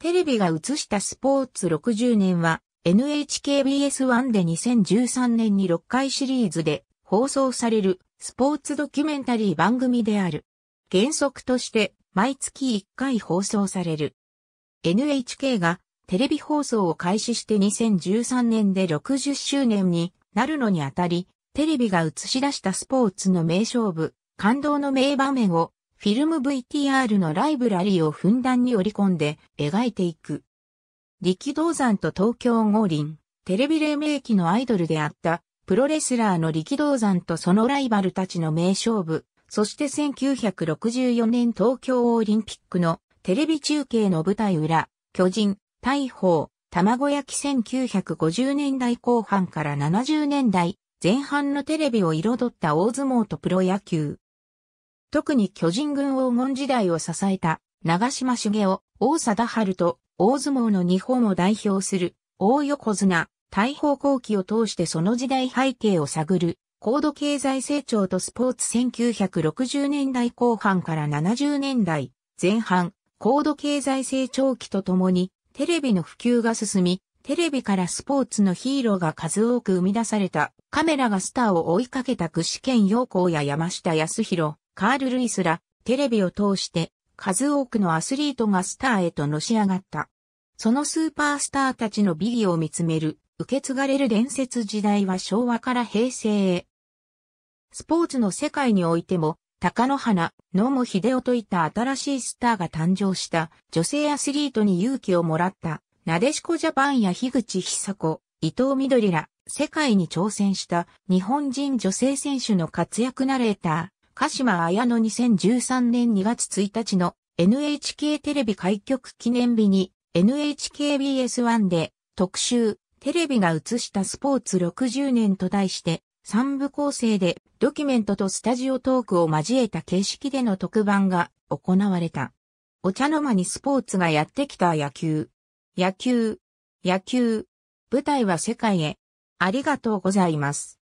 テレビが映したスポーツ60年は NHKBS1 で2013年に6回シリーズで放送されるスポーツドキュメンタリー番組である。原則として毎月1回放送される。NHK がテレビ放送を開始して2013年で60周年になるのにあたり、テレビが映し出したスポーツの名勝負、感動の名場面をフィルム VTR のライブラリをふんだんに織り込んで描いていく。力道山と東京五輪、テレビ黎明期のアイドルであった、プロレスラーの力道山とそのライバルたちの名勝負、そして1964年東京オリンピックのテレビ中継の舞台裏、巨人、大砲、卵焼き1950年代後半から70年代前半のテレビを彩った大相撲とプロ野球。特に巨人軍黄金時代を支えた長島茂雄、大貞春と大相撲の日本を代表する大横綱、大砲後期を通してその時代背景を探る高度経済成長とスポーツ1960年代後半から70年代前半、高度経済成長期とともにテレビの普及が進み、テレビからスポーツのヒーローが数多く生み出されたカメラがスターを追いかけた具志堅陽光や山下康弘、カール・ルイスら、テレビを通して、数多くのアスリートがスターへとのし上がった。そのスーパースターたちの美技を見つめる、受け継がれる伝説時代は昭和から平成へ。スポーツの世界においても、高野花、野茂秀夫といった新しいスターが誕生した女性アスリートに勇気をもらった、なでしこジャパンや樋口久子、伊藤みどりら、世界に挑戦した日本人女性選手の活躍ナレーター。鹿島綾の2013年2月1日の NHK テレビ開局記念日に NHKBS1 で特集テレビが映したスポーツ60年と題して3部構成でドキュメントとスタジオトークを交えた形式での特番が行われた。お茶の間にスポーツがやってきた野球。野球。野球。舞台は世界へ。ありがとうございます。